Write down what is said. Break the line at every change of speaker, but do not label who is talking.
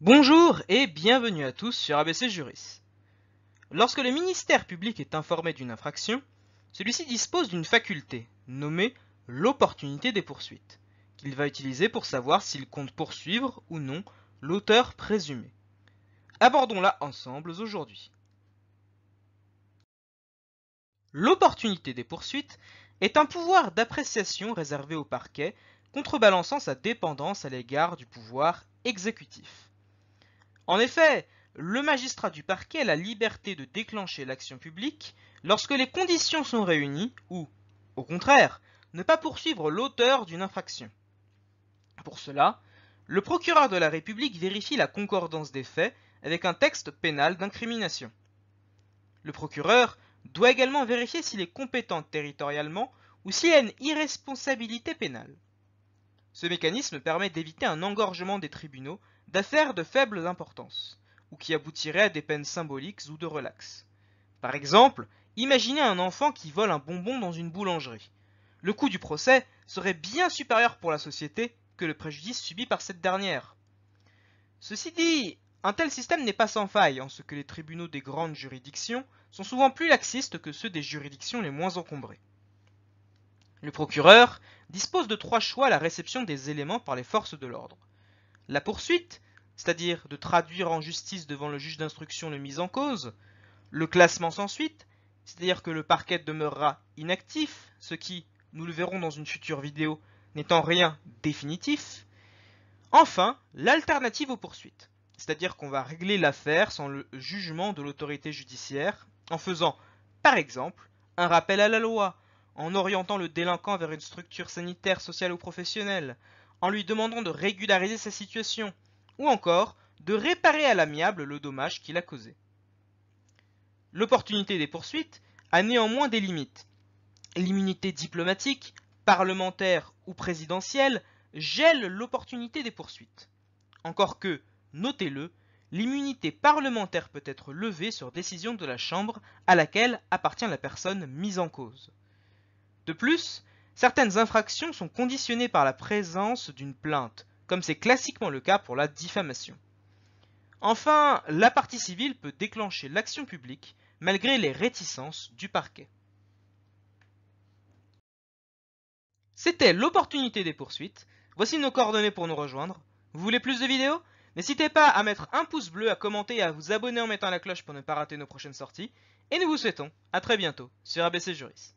Bonjour et bienvenue à tous sur ABC Juris. Lorsque le ministère public est informé d'une infraction, celui-ci dispose d'une faculté, nommée l'opportunité des poursuites, qu'il va utiliser pour savoir s'il compte poursuivre ou non l'auteur présumé. Abordons-la ensemble aujourd'hui. L'opportunité des poursuites est un pouvoir d'appréciation réservé au parquet, contrebalançant sa dépendance à l'égard du pouvoir exécutif. En effet, le magistrat du parquet a la liberté de déclencher l'action publique lorsque les conditions sont réunies ou, au contraire, ne pas poursuivre l'auteur d'une infraction. Pour cela, le procureur de la République vérifie la concordance des faits avec un texte pénal d'incrimination. Le procureur doit également vérifier s'il est compétent territorialement ou s'il y a une irresponsabilité pénale. Ce mécanisme permet d'éviter un engorgement des tribunaux d'affaires de faible importance, ou qui aboutiraient à des peines symboliques ou de relax. Par exemple, imaginez un enfant qui vole un bonbon dans une boulangerie. Le coût du procès serait bien supérieur pour la société que le préjudice subi par cette dernière. Ceci dit, un tel système n'est pas sans faille en ce que les tribunaux des grandes juridictions sont souvent plus laxistes que ceux des juridictions les moins encombrées. Le procureur dispose de trois choix à la réception des éléments par les forces de l'ordre. La poursuite, c'est-à-dire de traduire en justice devant le juge d'instruction le mis en cause, le classement sans suite, c'est-à-dire que le parquet demeurera inactif, ce qui, nous le verrons dans une future vidéo, n'étant rien définitif. Enfin, l'alternative aux poursuites, c'est-à-dire qu'on va régler l'affaire sans le jugement de l'autorité judiciaire en faisant, par exemple, un rappel à la loi, en orientant le délinquant vers une structure sanitaire, sociale ou professionnelle, en lui demandant de régulariser sa situation, ou encore de réparer à l'amiable le dommage qu'il a causé. L'opportunité des poursuites a néanmoins des limites. L'immunité diplomatique, parlementaire ou présidentielle gèle l'opportunité des poursuites. Encore que, notez-le, l'immunité parlementaire peut être levée sur décision de la Chambre à laquelle appartient la personne mise en cause. De plus, certaines infractions sont conditionnées par la présence d'une plainte, comme c'est classiquement le cas pour la diffamation. Enfin, la partie civile peut déclencher l'action publique malgré les réticences du parquet. C'était l'opportunité des poursuites. Voici nos coordonnées pour nous rejoindre. Vous voulez plus de vidéos N'hésitez pas à mettre un pouce bleu, à commenter et à vous abonner en mettant la cloche pour ne pas rater nos prochaines sorties. Et nous vous souhaitons à très bientôt sur ABC Juris.